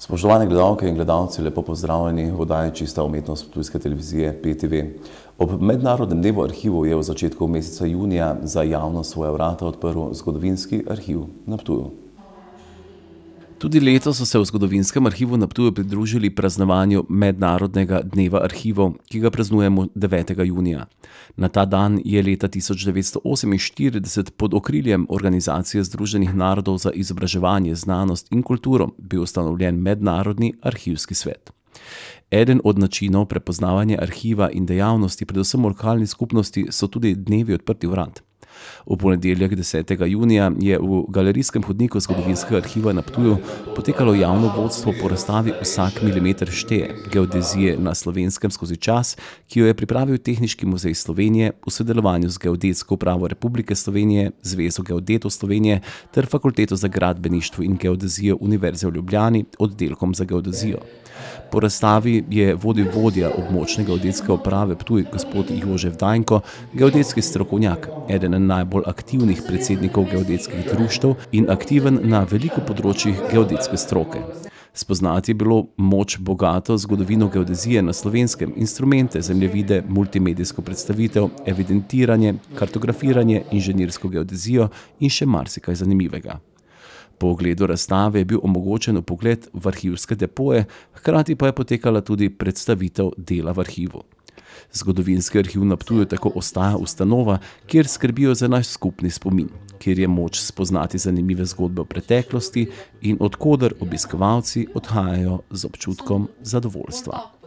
Spoštovane gledalke in gledalci, lepo pozdravljeni v oddaji Čista umetnost tujske televizije PTV. Ob Mednarodnem dnevu arhivov je v začetku meseca junija za javnost svoje vrata odprl zgodovinski arhiv na Ptuju. Tudi letos so se v zgodovinskem arhivu na Ptuju pridružili praznovanju Mednarodnega dneva arhivov, ki ga praznujemo 9. junija. Na ta dan je leta 1948 pod okriljem Organizacije Združenih narodov za izobraževanje, znanost in kulturo bil ustanovljen Mednarodni arhivski svet. Eden od načinov prepoznavanja arhiva in dejavnosti, predvsem v lokalni skupnosti, so tudi dnevi odprtih vrat. V ponedeljek 10. junija je v galerijskem hodniku zgodovinskega arhiva na Ptuju potekalo javno vodstvo po razstavi Vsak milimeter šteje geodezije na slovenskem skozi čas, ki jo je pripravil Tehnički muzej Slovenije v sodelovanju z Geodetsko upravo Republike Slovenije, Zvezo geodetov Slovenije ter Fakulteto za gradbeništvo in geodezijo Univerze v Ljubljani oddelkom za geodezijo. Po razstavi je vodil vodja območne geodetske uprave Ptuj, gospod Jožef Dajnko, geodetski strokovnjak, eden najbolj aktivnih predsednikov geodetskih društv in aktiven na veliko področjih geodetske stroke. Spoznati je bilo moč bogato zgodovino geodezije na slovenskem, instrumente, zemljevide, multimedijsko predstavitev, evidentiranje, kartografiranje, inženirsko geodezijo in še marsikaj zanimivega. Po ogledu razstave je bil omogočen pogled v arhivske depoje, hkrati pa je potekala tudi predstavitev dela v arhivu. Zgodovinski arhiv na Ptuju tako ostaja ustanova, kjer skrbijo za naš skupni spomin, kjer je moč spoznati zanimive zgodbe o preteklosti in odkoder obiskovalci odhajajo z občutkom zadovoljstva.